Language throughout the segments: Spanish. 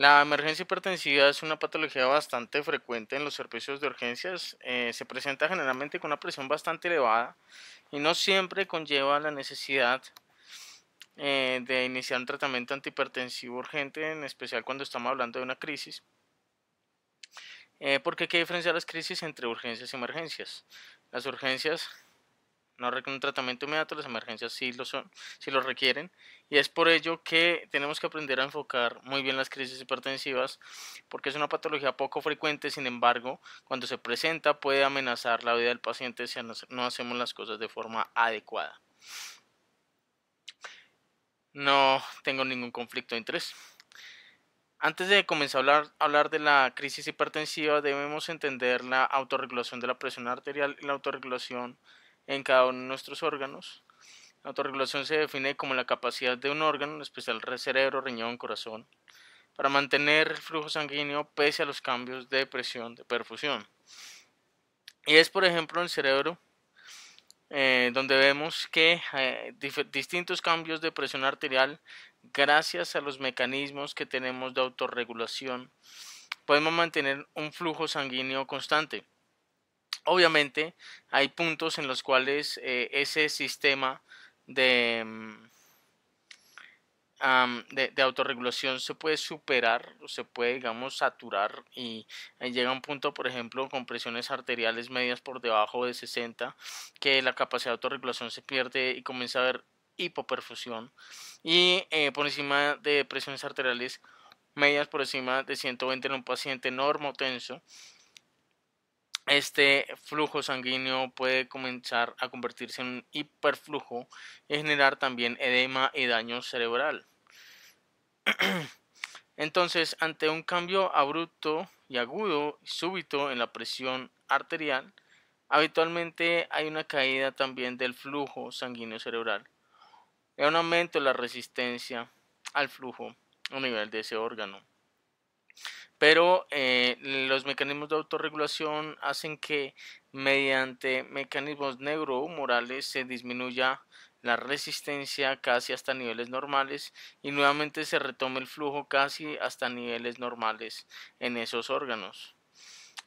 La emergencia hipertensiva es una patología bastante frecuente en los servicios de urgencias. Eh, se presenta generalmente con una presión bastante elevada y no siempre conlleva la necesidad eh, de iniciar un tratamiento antihipertensivo urgente, en especial cuando estamos hablando de una crisis. Eh, porque hay que diferenciar las crisis entre urgencias y emergencias. Las urgencias no requieren un tratamiento inmediato, las emergencias sí lo, son, lo requieren. Y es por ello que tenemos que aprender a enfocar muy bien las crisis hipertensivas, porque es una patología poco frecuente, sin embargo, cuando se presenta puede amenazar la vida del paciente si no hacemos las cosas de forma adecuada. No tengo ningún conflicto de interés. Antes de comenzar a hablar, hablar, de la crisis hipertensiva, debemos entender la autorregulación de la presión arterial y la autorregulación en cada uno de nuestros órganos. La autorregulación se define como la capacidad de un órgano, en especial cerebro, riñón, corazón, para mantener el flujo sanguíneo pese a los cambios de presión de perfusión. Y es, por ejemplo, el cerebro eh, donde vemos que eh, distintos cambios de presión arterial, gracias a los mecanismos que tenemos de autorregulación, podemos mantener un flujo sanguíneo constante. Obviamente hay puntos en los cuales eh, ese sistema mm, de, de, autorregulación se puede superar, se puede, digamos, saturar y eh, llega un punto, por ejemplo, con presiones arteriales medias por debajo de 60, que la capacidad de autorregulación se pierde y comienza a haber hipoperfusión y eh, por encima de presiones arteriales medias por encima de 120 en un paciente normotenso tenso este flujo sanguíneo puede comenzar a convertirse en un hiperflujo y generar también edema y daño cerebral. Entonces, ante un cambio abrupto y agudo y súbito en la presión arterial, habitualmente hay una caída también del flujo sanguíneo cerebral y un aumento de la resistencia al flujo a nivel de ese órgano pero eh, los mecanismos de autorregulación hacen que mediante mecanismos neurohumorales se disminuya la resistencia casi hasta niveles normales y nuevamente se retome el flujo casi hasta niveles normales en esos órganos.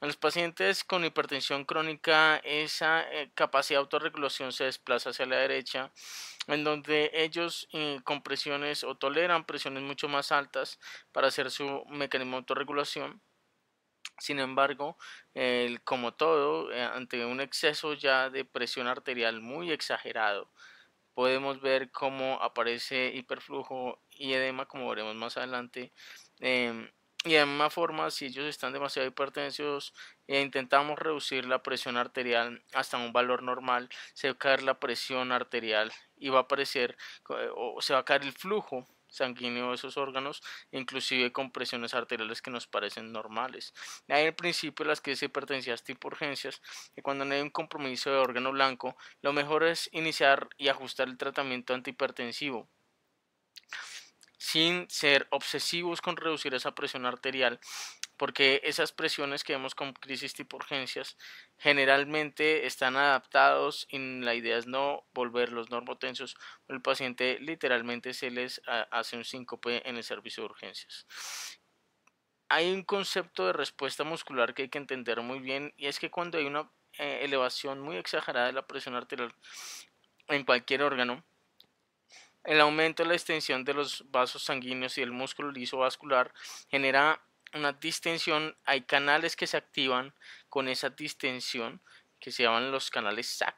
En los pacientes con hipertensión crónica, esa eh, capacidad de autorregulación se desplaza hacia la derecha, en donde ellos eh, con presiones o toleran presiones mucho más altas para hacer su mecanismo de autorregulación. Sin embargo, como todo, eh, ante un exceso ya de presión arterial muy exagerado, podemos ver cómo aparece hiperflujo y edema, como veremos más adelante. Em, y de misma forma, si ellos están demasiado hipertensos e intentamos reducir la presión arterial hasta un valor normal, se va a caer la presión arterial y va a aparecer eh, o se va a caer el flujo sanguíneo de esos órganos, inclusive con presiones arteriales que nos parecen normales. Hay en principio las crisis hipertensivas tipo urgencias, que cuando no hay un compromiso de órgano blanco, lo mejor es iniciar y ajustar el tratamiento antihipertensivo sin ser obsesivos con reducir esa presión arterial, porque esas presiones que vemos con crisis tipo urgencias generalmente están adaptados y la idea es no volverlos normotensos, el paciente literalmente se les ah, hace un síncope en el servicio de urgencias. Hay un concepto de respuesta muscular que hay que entender muy bien y es que cuando hay una eh, elevación muy exagerada de la presión arterial en cualquier órgano, el aumento de la extensión de los vasos sanguíneos y el músculo liso vascular genera una distensión. Hay canales que se activan con esa distensión que se llaman los canales SAC.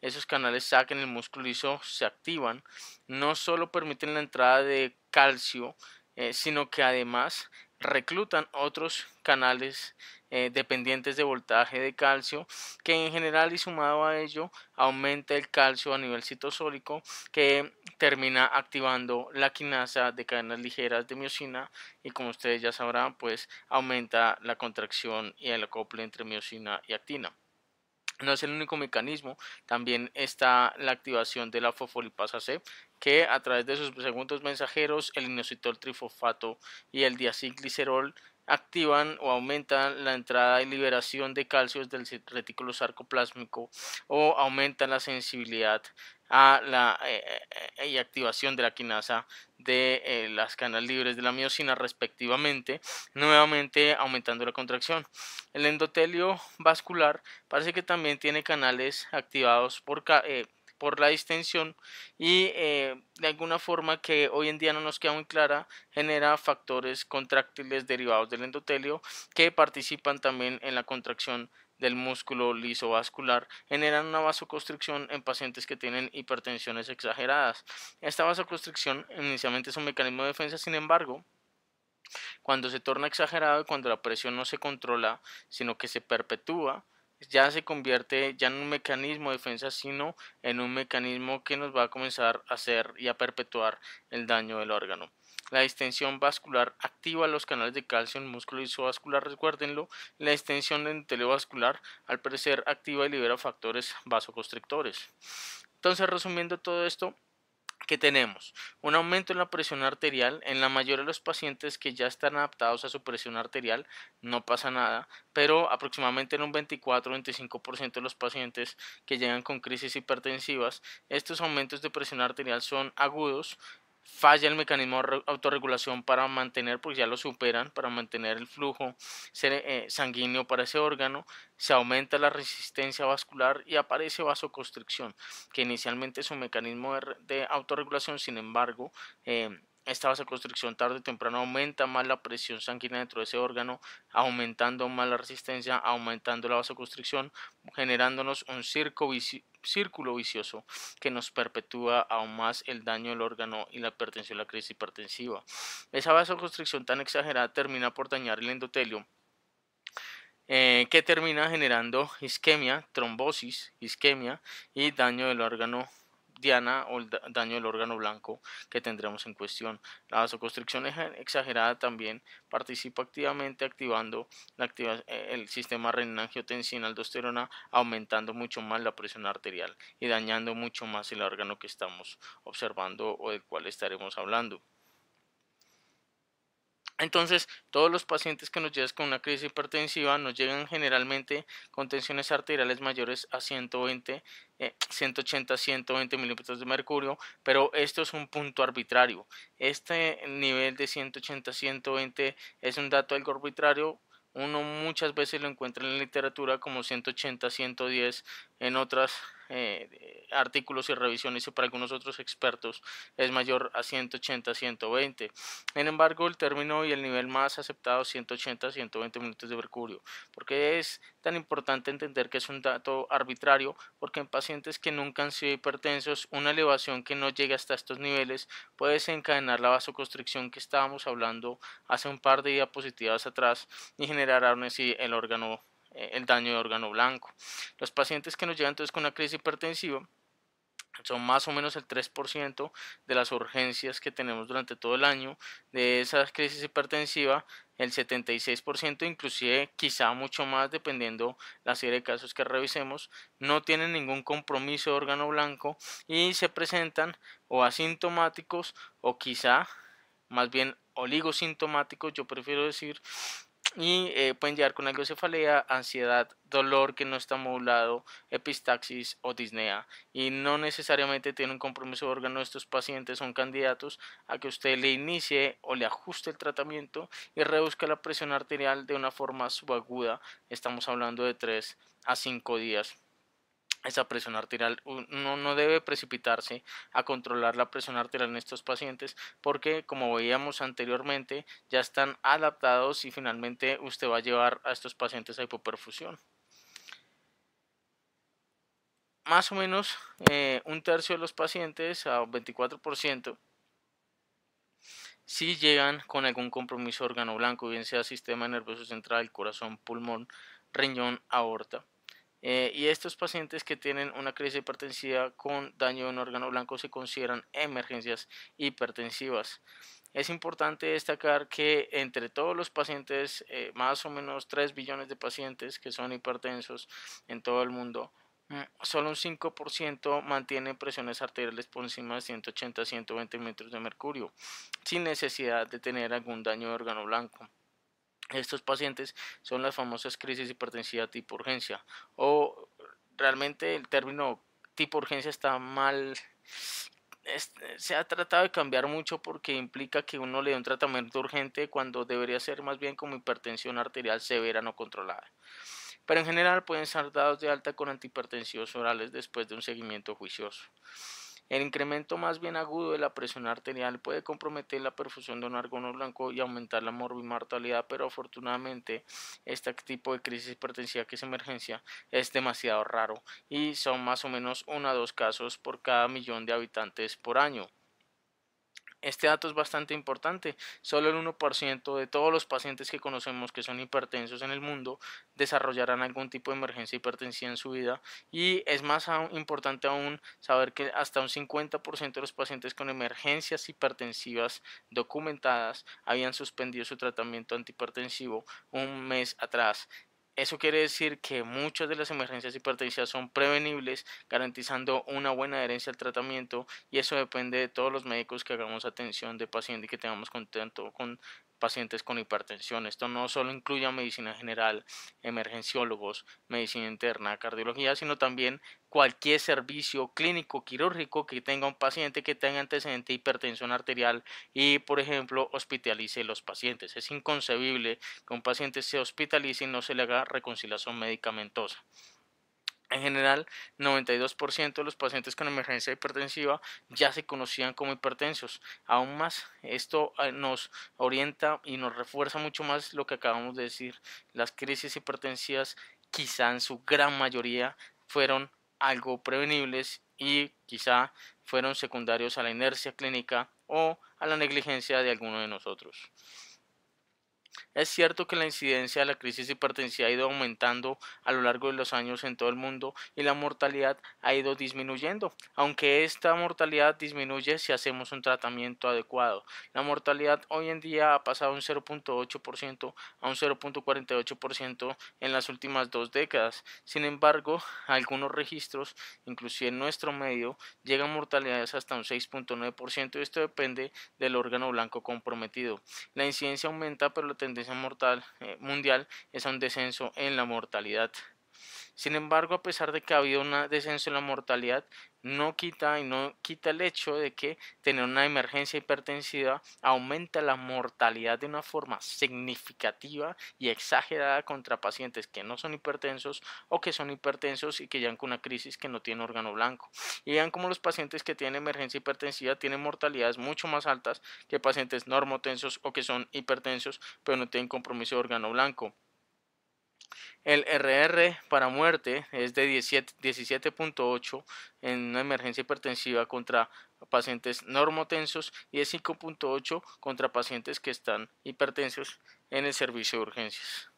Esos canales SAC en el músculo liso se activan. No solo permiten la entrada de calcio, eh, sino que además reclutan otros canales eh, dependientes de voltaje de calcio, que en general y sumado a ello aumenta el calcio a nivel citosólico, que termina activando la quinasa de cadenas ligeras de miocina y como ustedes ya sabrán, pues aumenta la contracción y el acople entre miocina y actina. No es el único mecanismo, también está la activación de la fosfolipasa C, que a través de sus segundos mensajeros, el inositol trifosfato y el diacilglicerol, activan o aumentan la entrada y liberación de calcio del retículo sarcoplásmico o aumentan la sensibilidad a la eh, eh, eh, y activación de la quinasa de las canales libres de la miocina respectivamente, nuevamente aumentando la contracción. El endotelio vascular parece que también tiene canales activados por, por la distensión y eh, de alguna forma que hoy en día no nos queda muy clara genera factores contractiles derivados del endotelio que participan también en la contracción del músculo lisovascular generan una vasoconstricción en pacientes que tienen hipertensiones exageradas. Esta vasoconstricción inicialmente es un mecanismo de defensa, sin embargo, cuando se torna exagerado y cuando la presión no se controla, sino que se perpetúa, ya se convierte ya en un mecanismo de defensa, sino en un mecanismo que nos va a comenzar a hacer y a perpetuar el daño del órgano. La distensión vascular activa los canales de calcio en músculo isovascular, recuérdenlo. La distensión vascular al parecer, activa y libera factores vasoconstrictores. Entonces, resumiendo todo esto, que tenemos? Un aumento en la presión arterial. En la mayoría de los pacientes que ya están adaptados a su presión arterial no pasa nada, pero aproximadamente en un 24-25% de los pacientes que llegan con crisis hipertensivas, estos aumentos de presión arterial son agudos falla el mecanismo de autorregulación para mantener, porque ya lo superan, para mantener el flujo eh, sanguíneo para ese órgano, se aumenta la resistencia vascular y aparece vasoconstricción, que inicialmente es un mecanismo de, autorregulación, sin embargo, eh, esta vasoconstricción tarde o temprano aumenta más la presión sanguínea dentro de ese órgano, aumentando más la resistencia, aumentando la vasoconstricción, generándonos un círculo vicioso que nos perpetúa aún más el daño del órgano y la hipertensión, la crisis hipertensiva. Esa vasoconstricción tan exagerada termina por dañar el endotelio, eh, que termina generando isquemia, trombosis, isquemia y daño del órgano diana o el daño del órgano blanco que tendremos en cuestión. La vasoconstricción exagerada también participa activamente activando eh, el sistema renina-angiotensina-aldosterona, aumentando mucho más la presión arterial y dañando mucho más el órgano que estamos observando o del cual estaremos hablando. Entonces, todos los pacientes que nos llegan con una crisis hipertensiva nos llegan generalmente con tensiones arteriales mayores a 120, 180, 120 milímetros de mercurio, pero esto es un punto arbitrario. Este nivel de 180, 120 es un dato algo arbitrario. Uno muchas veces lo encuentra en la literatura como 180, 110 en otras eh, artículos y revisiones y para algunos otros expertos es mayor a 180-120. Sin embargo, el término y el nivel más aceptado 180-120 minutos de mercurio. porque es tan importante entender que es un dato arbitrario? Porque en pacientes que nunca han sido hipertensos, una elevación que no llega hasta estos niveles puede desencadenar la vasoconstricción que estábamos hablando hace un par de diapositivas atrás y generar aún en el órgano eh, el daño de órgano blanco. Los pacientes que nos llegan entonces con una crisis hipertensiva son más o menos el 3% de las urgencias que tenemos durante todo el año. De esa crisis hipertensiva, el 76%, inclusive quizá mucho más, dependiendo la serie de casos que revisemos, no tienen ningún compromiso de órgano blanco y se presentan o asintomáticos o quizá más bien oligosintomáticos, yo prefiero decir, y eh, pueden llegar con algo ansiedad, dolor que no está modulado, epistaxis o disnea. Y no necesariamente tienen un compromiso de órgano, estos pacientes son candidatos a que usted le inicie o le ajuste el tratamiento y reduzca la presión arterial de una forma subaguda. Estamos hablando de 3 a 5 días esa presión arterial. no debe precipitarse a controlar la presión arterial en estos pacientes porque, como veíamos anteriormente, ya están adaptados y finalmente usted va a llevar a estos pacientes a hipoperfusión. Más o menos eh, un tercio de los pacientes, a 24%, si llegan con algún compromiso órgano blanco, bien sea sistema nervioso central, corazón, pulmón, riñón, aorta. Eh, y estos pacientes que tienen una crisis hipertensiva con daño en un órgano blanco se consideran emergencias hipertensivas. Es importante destacar que entre todos los pacientes, eh, más o menos 3 billones de pacientes que son hipertensos en todo el mundo, mm, solo un 5% mantienen presiones arteriales por encima de 180 120 metros de mercurio, sin necesidad de tener algún daño de órgano blanco. Estos pacientes son las famosas crisis hipertensiva tipo urgencia o realmente el término tipo urgencia está mal se ha tratado de cambiar mucho porque implica que uno le dé un tratamiento urgente cuando debería ser más bien como hipertensión arterial severa no controlada. Pero en general pueden ser dados de alta con antihipertensivos orales después de un seguimiento juicioso. El incremento más bien agudo de la presión arterial puede comprometer la perfusión de un argono blanco y aumentar la morbimortalidad, pero afortunadamente este tipo de crisis hipertensiva que es emergencia es demasiado raro y son más o menos uno a dos casos por cada millón de habitantes por año. Este dato es bastante importante. Solo el 1% de todos los pacientes que conocemos que son hipertensos en el mundo desarrollarán algún tipo de emergencia hipertensiva en su vida. Y es más importante aún saber que hasta un 50% de los pacientes con emergencias hipertensivas documentadas habían suspendido su tratamiento antihipertensivo un mes atrás. Eso quiere decir que muchas de las emergencias hipertensivas son prevenibles, garantizando una buena adherencia al tratamiento y eso depende de todos los médicos que hagamos atención de paciente y que tengamos contacto con pacientes con hipertensión. Esto no solo incluye a medicina general, emergenciólogos, medicina interna, cardiología, sino también cualquier servicio clínico quirúrgico que tenga un paciente que tenga antecedente de hipertensión arterial y, por ejemplo, hospitalice los pacientes. Es inconcebible que un paciente se hospitalice y no se le haga reconciliación medicamentosa. En general, 92% de los pacientes con emergencia hipertensiva ya se conocían como hipertensos. Aún más, esto eh, nos orienta y nos refuerza mucho más lo que acabamos de decir. Las crisis hipertensivas quizá en su gran mayoría fueron algo prevenibles y quizá fueron secundarios a la inercia clínica o a la negligencia de alguno de nosotros. Es cierto que la incidencia de la crisis hipertensiva ha ido aumentando a lo largo de los años en todo el mundo y la mortalidad ha ido disminuyendo, aunque esta mortalidad disminuye si hacemos un tratamiento adecuado. La mortalidad hoy en día ha pasado de un 0.8% a un 0.48% en las últimas dos décadas. Sin embargo, algunos registros, inclusive en nuestro medio, llegan mortalidades hasta un 6.9% y esto depende del órgano blanco comprometido. La incidencia aumenta pero la tendencia mortal, eh, mundial es un descenso en la mortalidad sin embargo, a pesar de que ha habido un descenso en la mortalidad, no quita y no quita el hecho de que tener una emergencia hipertensiva aumenta la mortalidad de una forma significativa y exagerada contra pacientes que no son hipertensos o que son hipertensos y que llegan con una crisis que no tiene órgano blanco. Y vean como los pacientes que tienen emergencia hipertensiva tienen mortalidades mucho más altas que pacientes normotensos o que son hipertensos pero no tienen compromiso de órgano blanco. El RR para muerte es de 17.8 en una emergencia hipertensiva contra pacientes normotensos y es 5.8 contra pacientes que están hipertensos en el servicio de urgencias.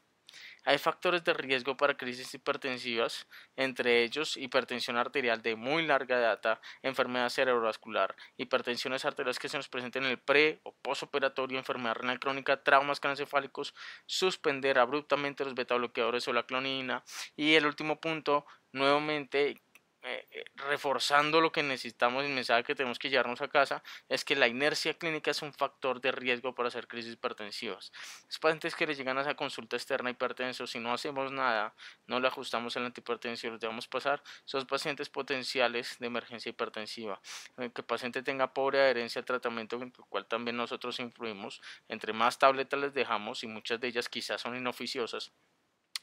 Hay factores de riesgo para crisis hipertensivas, entre ellos hipertensión arterial de muy larga data, enfermedad cerebrovascular, hipertensiones arteriales que se nos presentan en el pre o posoperatorio, enfermedad renal crónica, traumas canencefálicos, suspender abruptamente los beta bloqueadores o la clonina y el último punto, nuevamente eh, eh, reforzando lo que necesitamos, el mensaje que tenemos que llevarnos a casa, es que la inercia clínica es un factor de riesgo para hacer crisis hipertensivas. Los pacientes que les llegan a esa consulta externa hipertensos, si no hacemos nada, no le ajustamos el antihipertensivo, los dejamos pasar, son pacientes potenciales de emergencia hipertensiva. Eh, que el paciente tenga pobre adherencia al tratamiento, en el cual también nosotros influimos, entre más tabletas les dejamos y muchas de ellas quizás son inoficiosas,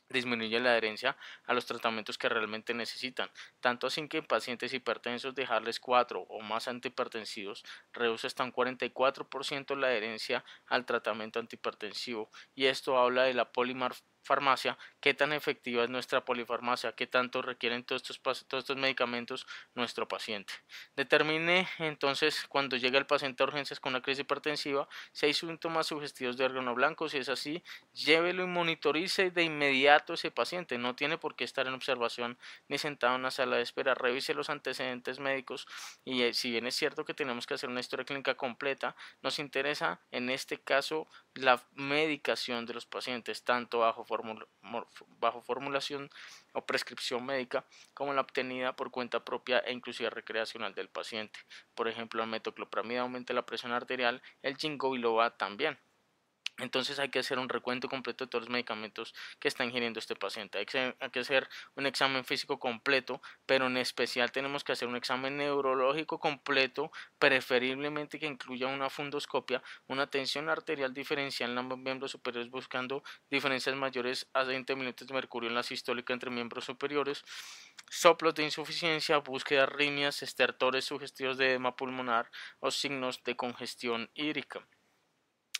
disminuye la adherencia a los tratamientos que realmente necesitan, tanto así que en pacientes hipertensos dejarles 4 o más antihipertensivos reduce hasta un 44% la adherencia al tratamiento antihipertensivo y esto habla de la polymar farmacia, qué tan efectiva es nuestra polifarmacia, qué tanto requieren todos estos, todos estos medicamentos nuestro paciente. Determine entonces cuando llega el paciente a urgencias con una crisis hipertensiva si hay síntomas sugestivos de órgano blanco, si es así, llévelo y monitorice de inmediato ese paciente, no tiene por qué estar en observación ni sentado en una sala de espera, revise los antecedentes médicos y eh, si bien es cierto que tenemos que hacer una historia clínica completa, nos interesa en este caso la medicación de los pacientes, tanto bajo bajo formulación o prescripción médica como la obtenida por cuenta propia e inclusive recreacional del paciente. Por ejemplo, la metoclopramida aumenta la presión arterial, el lo va también. Entonces hay que hacer un recuento completo de todos los medicamentos que está ingiriendo este paciente. Hay que hacer un examen físico completo, pero en especial tenemos que hacer un examen neurológico completo, preferiblemente que incluya una fundoscopia, una tensión arterial diferencial en ambos miembros superiores buscando diferencias mayores a 20 minutos de mercurio en la sistólica entre miembros superiores, soplos de insuficiencia, búsqueda de estertores sugestivos de edema pulmonar o signos de congestión hídrica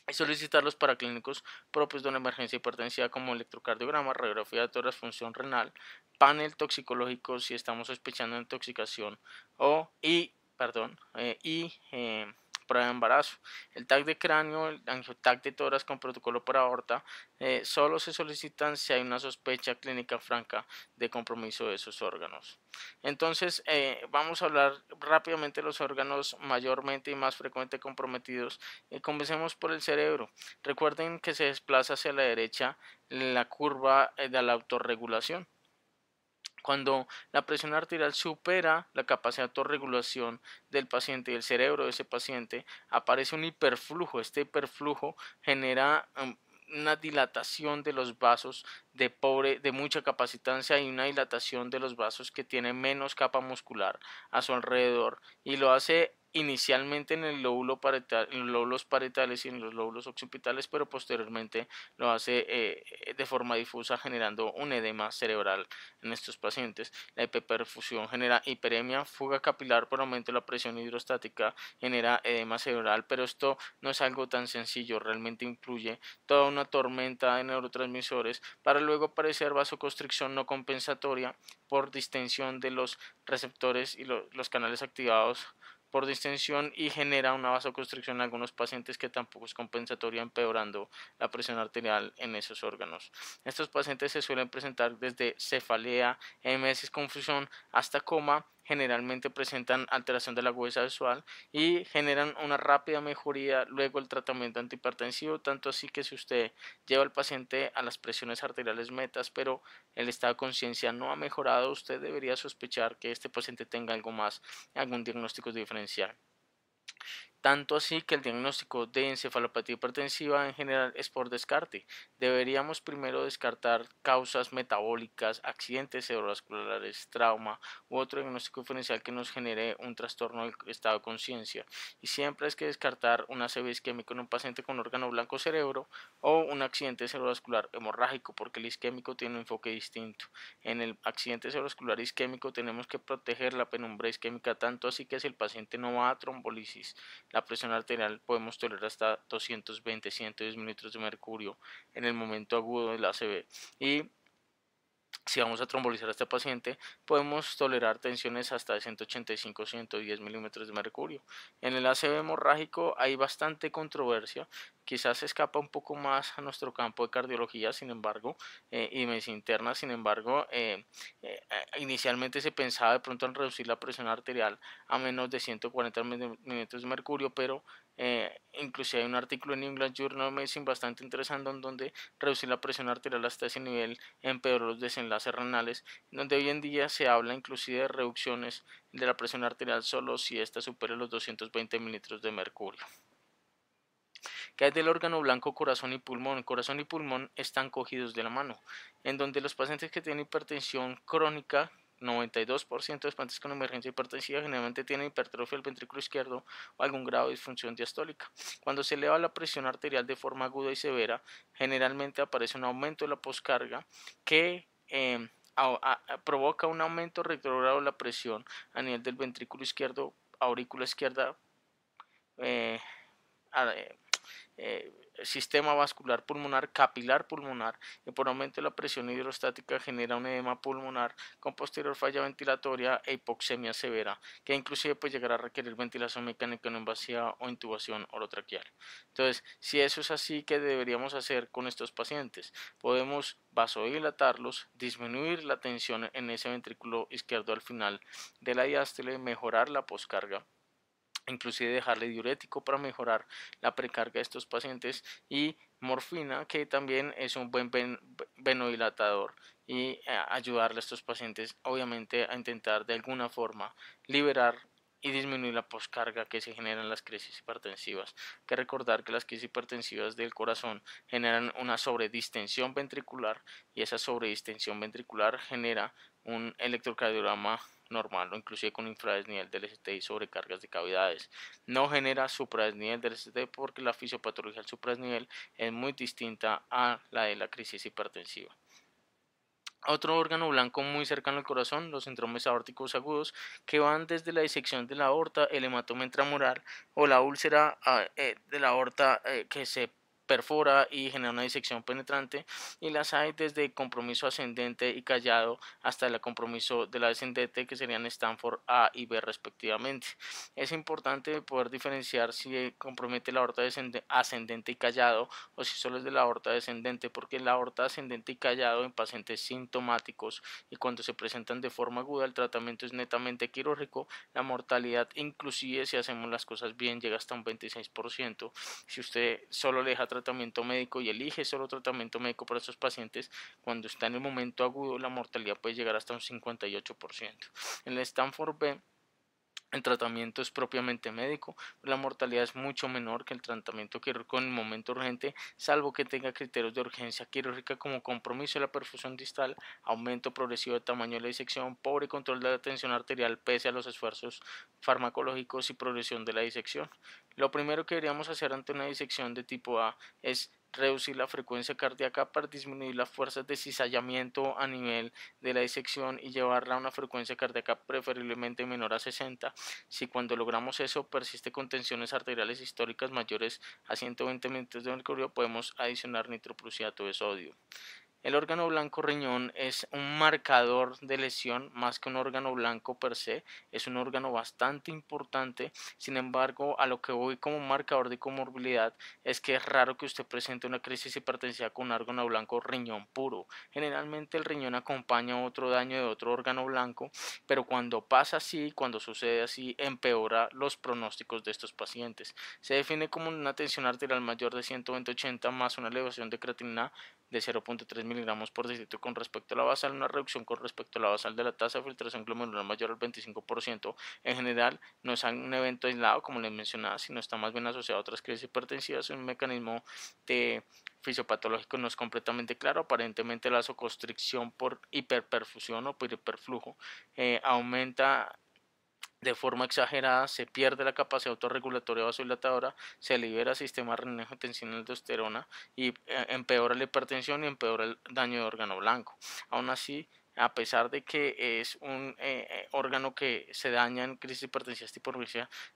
y solicitar los paraclínicos propios de una emergencia hipertensiva como electrocardiograma, radiografía de toras, función renal, panel toxicológico si estamos sospechando intoxicación o y perdón eh, y eh, para embarazo. El TAC de cráneo, el angiotac de toras con protocolo para aorta, eh, solo se solicitan si hay una sospecha clínica franca de compromiso de esos órganos. Entonces, eh, vamos a hablar rápidamente de los órganos mayormente y más frecuente comprometidos. Eh, comencemos por el cerebro. Recuerden que se desplaza hacia la derecha la curva de la autorregulación. Cuando la presión arterial supera la capacidad de autorregulación del paciente y el cerebro de ese paciente, aparece un hiperflujo. Este hiperflujo genera um, una dilatación de los vasos de pobre, de mucha capacitancia y una dilatación de los vasos que tienen menos capa muscular a su alrededor y lo hace inicialmente en el lóbulo parietal, en los lóbulos parietales y en los lóbulos occipitales, pero posteriormente lo hace eh, eh, de forma difusa generando un edema cerebral en estos pacientes. La hiperperfusión genera hiperemia, fuga capilar por aumento de la presión hidrostática, genera edema cerebral, pero esto no es algo tan sencillo, realmente incluye toda una tormenta de neurotransmisores para luego aparecer vasoconstricción no compensatoria por distensión de los receptores y los canales activados por distensión y genera una vasoconstricción en algunos pacientes que tampoco es compensatoria, empeorando la presión arterial en esos órganos. Estos pacientes se suelen presentar desde cefalea, MS, confusión hasta coma generalmente presentan alteración de la agudeza visual y generan una rápida mejoría luego el tratamiento antihipertensivo, tanto así que si usted lleva al paciente a las presiones arteriales metas, pero el estado de conciencia no ha mejorado, usted debería sospechar que este paciente tenga algo más, algún diagnóstico diferencial. Tanto así que el diagnóstico de encefalopatía hipertensiva en general es por descarte. Deberíamos primero descartar causas metabólicas, accidentes cerebrovasculares, trauma u otro diagnóstico diferencial que nos genere un trastorno del estado de conciencia. Y siempre es que descartar una ACV isquémico en un paciente con órgano blanco cerebro o un accidente cerebrovascular hemorrágico, porque el isquémico tiene un enfoque distinto. En el accidente cerebrovascular isquémico tenemos que proteger la penumbra isquémica, tanto así que si el paciente no va a trombolisis, la presión arterial podemos tolerar hasta 220-110 mililitros de mercurio en el momento agudo de la y si vamos a trombolizar a este paciente, podemos tolerar tensiones hasta de 185-110 milímetros de mercurio. En el ACV hemorrágico hay bastante controversia, quizás escapa un poco más a nuestro campo de cardiología, sin embargo, eh, y medicina interna, sin embargo, eh, eh, inicialmente se pensaba de pronto en reducir la presión arterial a menos de 140 milímetros de mercurio, pero eh, inclusive hay un artículo en England Journal of Medicine bastante interesante en donde reducir la presión arterial hasta ese nivel empeoró los desenlaces renales, donde hoy en día se habla inclusive de reducciones de la presión arterial solo si ésta supera los 220 mililitros de mercurio. ¿Qué hay del órgano blanco corazón y pulmón? Corazón y pulmón están cogidos de la mano, en donde los pacientes que tienen hipertensión crónica 92% de los pacientes con emergencia hipertensiva generalmente tienen hipertrofia del ventrículo izquierdo o algún grado de disfunción diastólica. Cuando se eleva la presión arterial de forma aguda y severa, generalmente aparece un aumento de la poscarga que em, provoca un aumento retrogrado de la presión a nivel del ventrículo izquierdo, aurícula izquierda. Eh, eh, eh, sistema vascular pulmonar, capilar pulmonar y por aumento de la presión hidrostática genera un edema pulmonar con posterior falla ventilatoria e hipoxemia severa, que inclusive puede llegar a requerir ventilación mecánica no invasiva o intubación orotraqueal. Entonces, si eso es así, ¿qué deberíamos hacer con estos pacientes? Podemos vasodilatarlos, disminuir la tensión en ese ventrículo izquierdo al final de la diástole, mejorar la poscarga inclusive dejarle diurético para mejorar la precarga de estos pacientes y morfina que también es un buen venodilatador y ayudarle a estos pacientes obviamente a intentar de alguna forma liberar y disminuir la poscarga que se genera en las crisis hipertensivas. Hay que recordar que las crisis hipertensivas del corazón generan una sobredistensión ventricular y esa sobredistensión ventricular genera un electrocardiograma normal o inclusive con infradesnivel del ST y sobrecargas de cavidades. No genera supradesnivel del ST porque la fisiopatología del supradesnivel es muy distinta a la de la crisis hipertensiva. Otro órgano blanco muy cercano al corazón, los síndromes aórticos agudos, que van desde la disección de la aorta, el hematoma intramural o la úlcera ah, eh, de la aorta eh, que se perfora y genera una disección penetrante y las hay desde compromiso ascendente y callado hasta el compromiso de la descendente que serían Stanford A y B respectivamente. Es importante poder diferenciar si compromete la aorta ascendente y callado o si solo es de la aorta descendente porque la aorta ascendente y callado en pacientes sintomáticos y cuando se presentan de forma aguda el tratamiento es netamente quirúrgico, la mortalidad inclusive si hacemos las cosas bien llega hasta un 26%. Si usted solo le deja tratamiento médico y elige solo tratamiento médico para esos pacientes, cuando está en el momento agudo la mortalidad puede llegar hasta un 58%. En la Stanford B el tratamiento es propiamente médico, la mortalidad es mucho menor que el tratamiento quirúrgico en el momento urgente, salvo que tenga criterios de urgencia quirúrgica como compromiso de la perfusión distal, aumento progresivo de tamaño de la disección, pobre control de la tensión arterial pese a los esfuerzos farmacológicos y progresión de la disección. Lo primero que deberíamos hacer ante una disección de tipo A es reducir la frecuencia cardíaca para disminuir las fuerzas de cizallamiento a nivel de la disección y llevarla a una frecuencia cardíaca preferiblemente menor a 60. Si cuando logramos eso persiste con tensiones arteriales históricas mayores a 120 minutos de podemos adicionar nitroprusiato de sodio. El órgano blanco riñón es un marcador de lesión más que un órgano blanco per se, es un órgano bastante importante, sin embargo a lo que voy como marcador de comorbilidad es que es raro que usted presente una crisis hipertensiva con un órgano blanco riñón puro, generalmente el riñón acompaña otro daño de otro órgano blanco, pero cuando pasa así, cuando sucede así, empeora los pronósticos de estos pacientes. Se define como una tensión arterial mayor de 120-80 más una elevación de creatinina de 0.3 miligramos por distrito con respecto a la basal, una reducción con respecto a la basal de la tasa de filtración glomerular mayor al 25%. En general, no es un evento aislado, como les mencionaba, sino está más bien asociado a otras crisis hipertensivas, un mecanismo de fisiopatológico no es completamente claro. Aparentemente la vasoconstricción por hiperperfusión o por hiperflujo eh, aumenta de forma exagerada, se pierde la capacidad autorregulatoria vasodilatadora, se libera el sistema renejo tensional de esterona y eh, empeora la hipertensión y empeora el daño de órgano blanco. Aún así, a pesar de que es un eh, eh, órgano que se daña en crisis de tipo tipo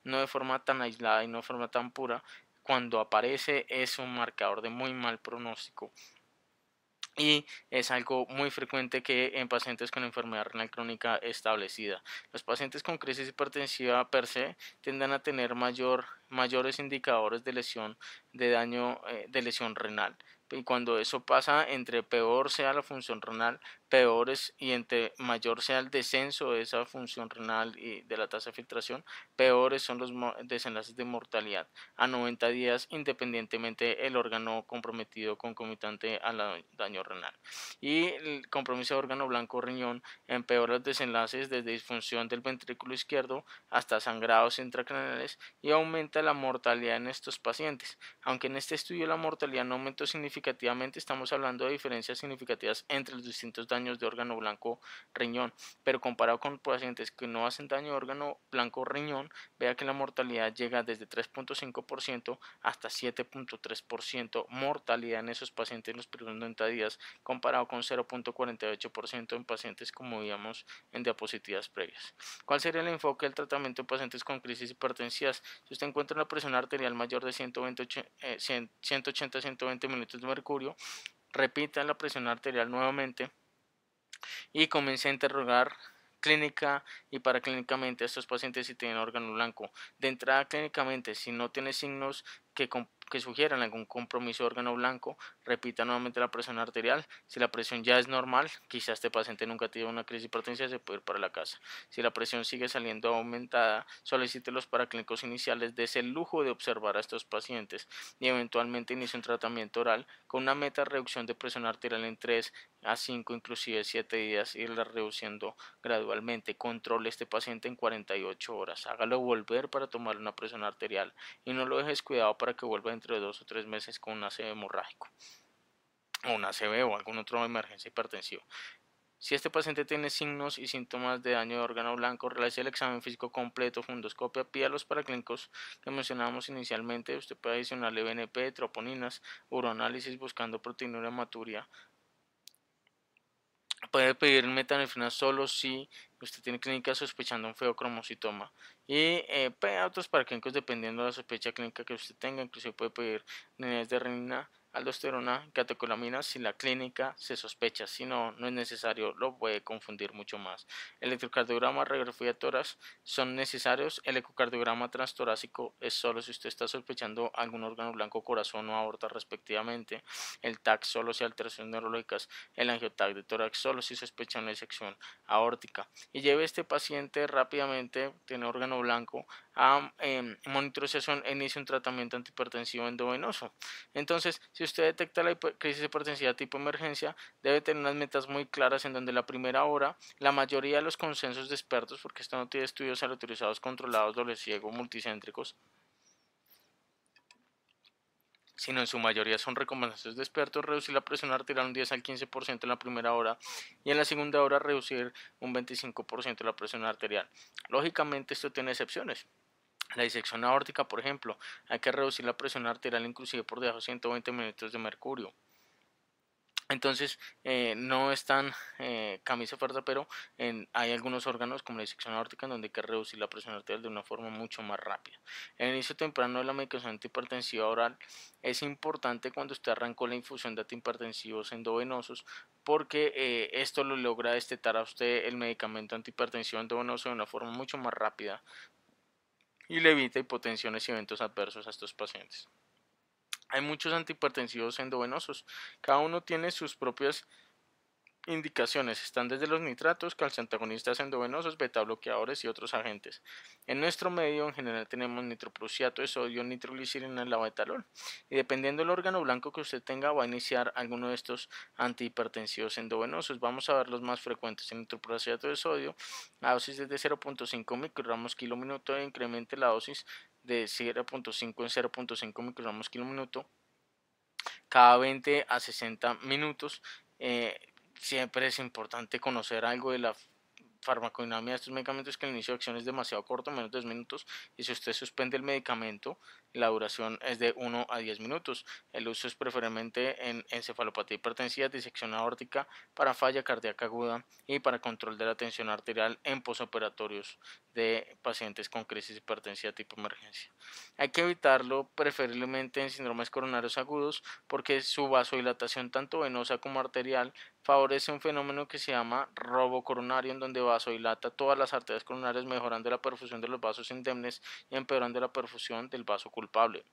no de forma tan aislada y no de forma tan pura, cuando aparece es un marcador de muy mal pronóstico y es algo muy frecuente que en pacientes con enfermedad renal crónica establecida. Los pacientes con crisis hipertensiva per se tienden a tener mayor, mayores indicadores de lesión de daño eh, de lesión renal y cuando eso pasa, entre peor sea la función renal, peores y entre mayor sea el descenso de esa función renal y de la tasa de filtración, peores son los desenlaces de mortalidad a 90 días independientemente del órgano comprometido concomitante al daño renal. Y el compromiso de órgano blanco riñón empeora los desenlaces desde disfunción del ventrículo izquierdo hasta sangrados intracraneales y aumenta la mortalidad en estos pacientes. Aunque en este estudio la mortalidad no aumentó significativamente, estamos hablando de diferencias significativas entre los distintos daños de órgano blanco riñón. Pero comparado con pacientes que no hacen daño órgano blanco riñón, vea que la mortalidad llega desde 3.5% hasta 7.3% mortalidad en esos pacientes en los primeros 90 días, comparado con 0.48% en pacientes como veíamos en diapositivas previas. ¿Cuál sería el enfoque del tratamiento en pacientes con crisis hipertensivas? Si usted encuentra una presión arterial mayor de 180-120 eh, minutos de mercurio, repita la presión arterial nuevamente y comencé a interrogar clínica y paraclínicamente a estos pacientes si tienen órgano blanco. De entrada clínicamente, si no tiene signos que, sugieran algún compromiso de órgano blanco, repita nuevamente la presión arterial. Si la presión ya es normal, quizás este paciente nunca tiene una crisis hipertensiva, se puede ir para la casa. Si la presión sigue saliendo aumentada, solicite los paraclínicos iniciales, de el lujo de observar a estos pacientes y eventualmente inicie un tratamiento oral con una meta reducción de presión arterial en 3 a 5, inclusive 7 días, irla reduciendo gradualmente. Controle este paciente en 48 horas. Hágalo volver para tomar una presión arterial y no lo dejes cuidado para que vuelva dentro de dos o tres meses con un ACV hemorrágico o un ACV o algún otro emergencia hipertensiva. Si este paciente tiene signos y síntomas de daño de órgano blanco, realice el examen físico completo, fundoscopia, pida los paraclínicos que mencionábamos inicialmente. Usted puede adicionarle BNP, troponinas, uroanálisis buscando proteinuria hematuria, Puede pedir metanfetamina solo si usted tiene clínica sospechando un feo feocromocitoma. Y eh, pues, otros para clínicos dependiendo de la sospecha clínica que usted tenga. Inclusive puede pedir niveles de renina aldosterona, catecolamina, si la clínica se sospecha, si no, no es necesario, lo puede confundir mucho más. Electrocardiograma, radiografía tórax son necesarios, el ecocardiograma transtorácico es solo si usted está sospechando algún órgano blanco, corazón o aorta respectivamente, el TAC solo si alteraciones neurológicas, el angiotac de tórax solo si sospecha una sección aórtica. Y lleve a este paciente rápidamente, tiene órgano blanco, a eh, monitorización e inicia un tratamiento antihipertensivo endovenoso. Entonces, si si usted detecta la crisis de tipo emergencia, debe tener unas metas muy claras en donde la primera hora, la mayoría de los consensos de expertos, porque esto no tiene estudios autorizados, controlados, doble ciego, multicéntricos, sino en su mayoría son recomendaciones de expertos, reducir la presión arterial un 10 al 15% en la primera hora y en la segunda hora reducir un 25% la presión arterial. Lógicamente esto tiene excepciones. La disección aórtica, por ejemplo, hay que reducir la presión arterial inclusive por debajo de 120 minutos de mercurio. Entonces, eh, no es tan eh, camisa fuerte, pero hay algunos órganos como la disección aórtica en donde hay que reducir la presión arterial de una forma mucho más rápida. El inicio temprano de la medicación antihipertensiva oral es importante cuando usted arrancó la infusión de antihipertensivos endovenosos porque eh, esto lo logra destetar a usted el medicamento antihipertensivo endovenoso de una forma mucho más rápida y le evita hipotensiones y eventos adversos a estos pacientes. Hay muchos antihipertensivos endovenosos. Cada uno tiene sus propias indicaciones están desde los nitratos, calciantagonistas endovenosos, beta bloqueadores y otros agentes. En nuestro medio en general tenemos nitroprusiato de sodio, nitroglicerina y labetalol. Y dependiendo del órgano blanco que usted tenga va a iniciar alguno de estos antihipertensivos endovenosos. Vamos a ver los más frecuentes. El nitroprusiato de sodio la dosis de 0.5 microgramos kilo minuto e incremente la dosis de 0.5 en 0.5 microgramos kilo minuto cada 20 a 60 minutos eh, siempre es importante conocer algo de la farmacodinamia de estos medicamentos que el inicio de acción es demasiado corto, menos de 10 minutos, y si usted suspende el medicamento, la duración es de 1 a 10 minutos. El uso es preferentemente en encefalopatía hipertensiva, disección aórtica, para falla cardíaca aguda y para control de la tensión arterial en posoperatorios de pacientes con crisis hipertensiva tipo emergencia. Hay que evitarlo preferiblemente en síndromes coronarios agudos porque su vasodilatación tanto venosa como arterial favorece un fenómeno que se llama robo coronario, en donde vasodilata todas las arterias coronarias, mejorando la perfusión de los vasos indemnes y empeorando la perfusión del vaso culpable.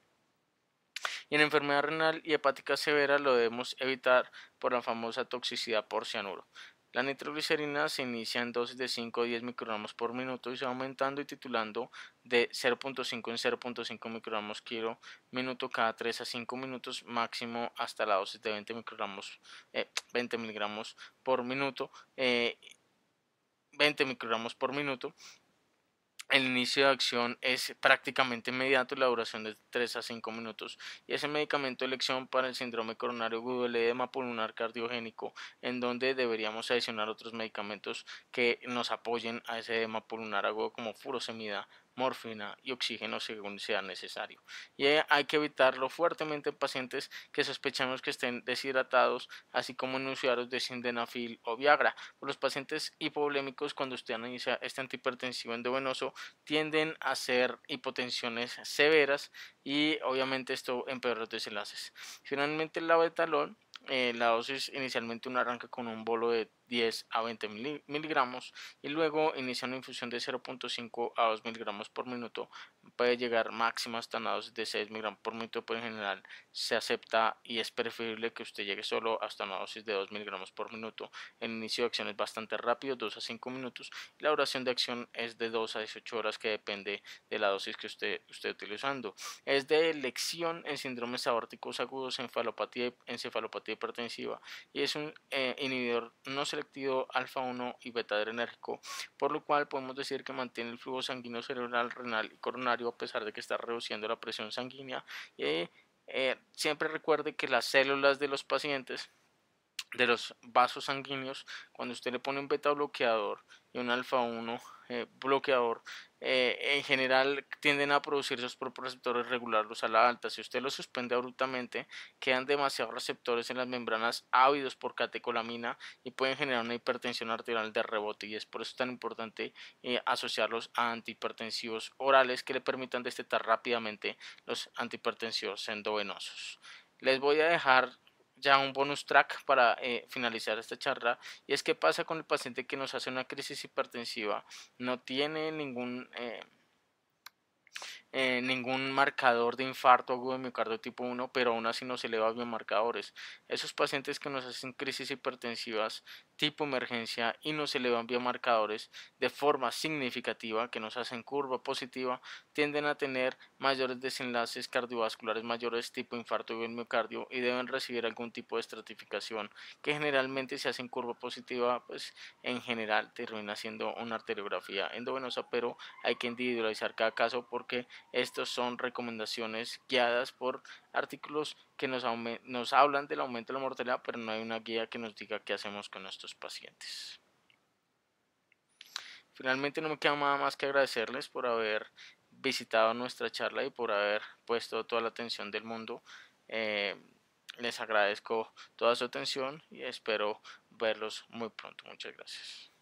Y en enfermedad renal y hepática severa lo debemos evitar por la famosa toxicidad por cianuro. La nitroglicerina se inicia en dosis de 5 a 10 microgramos por minuto y se va aumentando y titulando de 0.5 en 0.5 microgramos kilo minuto cada 3 a 5 minutos máximo hasta la dosis de 20 microgramos 20 eh, miligramos por minuto 20 eh, microgramos por minuto el inicio de acción es prácticamente inmediato y la duración de 3 a 5 minutos. Y ese medicamento de elección para el síndrome coronario agudo, el edema pulmonar cardiogénico, en donde deberíamos adicionar otros medicamentos que nos apoyen a ese edema pulmonar algo como furosemida, morfina y oxígeno según sea necesario. Y eh, hay que evitarlo fuertemente en pacientes que sospechamos que estén deshidratados, así como en usuarios de sildenafil o Viagra. los pacientes hipovolémicos, cuando usted analiza este antihipertensivo endovenoso, tienden a ser hipotensiones severas y obviamente esto empeora los desenlaces. Finalmente, el labetalol eh, la dosis inicialmente uno arranca con un bolo de 10 a 20 miligramos y luego inicia una infusión de 0.5 a 2 miligramos por minuto puede llegar máximo hasta una dosis de 6 miligramos por minuto pero en general se acepta y es preferible que usted llegue solo hasta una dosis de 2 miligramos por minuto el inicio de acción es bastante rápido 2 a 5 minutos la duración de acción es de 2 a 18 horas que depende de la dosis que usted esté utilizando es de elección en síndromes aórticos agudos encefalopatía encefalopatía hipertensiva y es un eh, inhibidor no se selectivo alfa 1 y beta adrenérgico, por lo cual podemos decir que mantiene el flujo sanguíneo cerebral, renal y coronario a pesar de que está reduciendo la presión sanguínea. Y eh, siempre recuerde que las células de los pacientes de los vasos sanguíneos, cuando usted le pone un beta bloqueador y un alfa 1 eh, bloqueador, eh, en general tienden a producir sus propios receptores regularlos a la alta. Si usted los suspende abruptamente, quedan demasiados receptores en las membranas ávidos por catecolamina y pueden generar una hipertensión arterial de rebote. Y es por eso tan importante eh, asociarlos a antihipertensivos orales que le permitan destetar rápidamente los antihipertensivos endovenosos. Les voy a dejar ya un bonus track para eh, finalizar esta charla y es que pasa con el paciente que nos hace una crisis hipertensiva, no tiene ningún... Eh, eh, ningún marcador de infarto agudo de miocardio tipo 1, pero aún así no se eleva biomarcadores. Esos pacientes que nos hacen crisis hipertensivas tipo emergencia y no nos elevan biomarcadores de forma significativa, que nos hacen curva positiva, tienden a tener mayores desenlaces cardiovasculares mayores tipo infarto agudo de miocardio y deben recibir algún tipo de estratificación, que generalmente si hacen curva positiva, pues en general termina siendo una arteriografía endovenosa, pero hay que individualizar cada caso porque estas son recomendaciones guiadas por artículos que nos, hablan del aumento de la mortalidad, pero no hay una guía que nos diga qué hacemos con nuestros pacientes. Finalmente no me queda nada más que agradecerles por haber visitado nuestra charla y por haber puesto toda la atención del mundo. Eh, les agradezco toda su atención y espero verlos muy pronto. Muchas gracias.